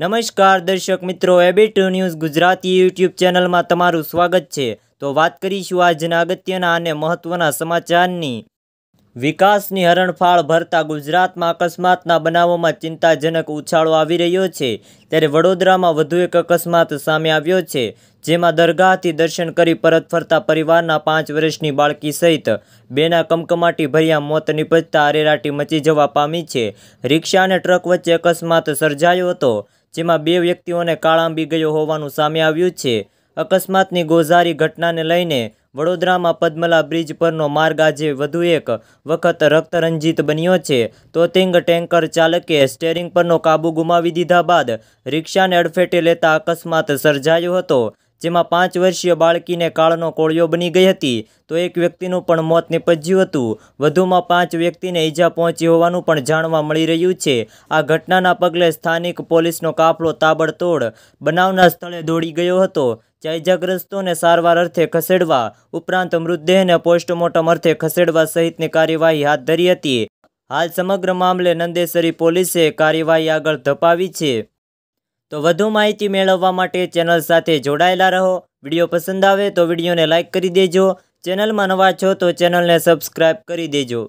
નમસ્કાર દર્શક મિત્રો એબીટ ન્યૂઝ ગુજરાતી યુટ્યુબ ચેનલમાં તમારું સ્વાગત છે તો વાત કરીશું આજના અગત્યના અને મહત્વના સમાચારની વિકાસની હરણફાળ ભરતા ગુજરાતમાં અકસ્માતના બનાવોમાં ચિંતાજનક ઉછાળો આવી રહ્યો છે ત્યારે વડોદરામાં વધુ એક અકસ્માત સામે આવ્યો છે જેમાં દરગાહથી દર્શન કરી પરત ફરતા પરિવારના પાંચ વર્ષની બાળકી સહિત બેના કમકમાટી ભર્યા મોત નિપજતા અરેરાટી મચી જવા પામી છે રિક્ષા અને ટ્રક વચ્ચે અકસ્માત સર્જાયો હતો જેમાં બે વ્યક્તિઓને કાળાંબી ગયો હોવાનું સામે આવ્યું છે અકસ્માતની ગોઝારી ઘટનાને લઈને વડોદરામાં પદ્મલા બ્રિજ પરનો માર્ગ આજે વધુ એક વખત રક્તરંજિત બન્યો છે તોતિંગ ટેન્કર ચાલકે સ્ટેરિંગ પરનો કાબુ ગુમાવી દીધા બાદ રિક્ષાને અડફેટે લેતા અકસ્માત સર્જાયો હતો જેમાં પાંચ વર્ષીય બાળકીને કાળનો કોળિયો બની ગઈ હતી તો એક વ્યક્તિનું પણ મોત નિપજ્યું હતું વધુમાં પાંચ વ્યક્તિને ઈજા પહોંચી હોવાનું પણ જાણવા મળી રહ્યું છે આ ઘટનાના પગલે સ્થાનિક પોલીસનો કાફલો તાબડતોડ બનાવના સ્થળે દોડી ગયો હતો જ્યાં ઇજાગ્રસ્તોને સારવાર અર્થે ખસેડવા ઉપરાંત મૃતદેહને પોસ્ટમોર્ટમ અર્થે ખસેડવા સહિતની કાર્યવાહી હાથ ધરી હતી હાલ સમગ્ર મામલે નંદેસરી પોલીસે કાર્યવાહી આગળ ધપાવી છે તો વધુ માહિતી મેળવવા માટે ચેનલ સાથે જોડાયેલા રહો વિડીયો પસંદ આવે તો વિડીયોને લાઇક કરી દેજો ચેનલમાં નવા છો તો ચેનલને સબસ્ક્રાઇબ કરી દેજો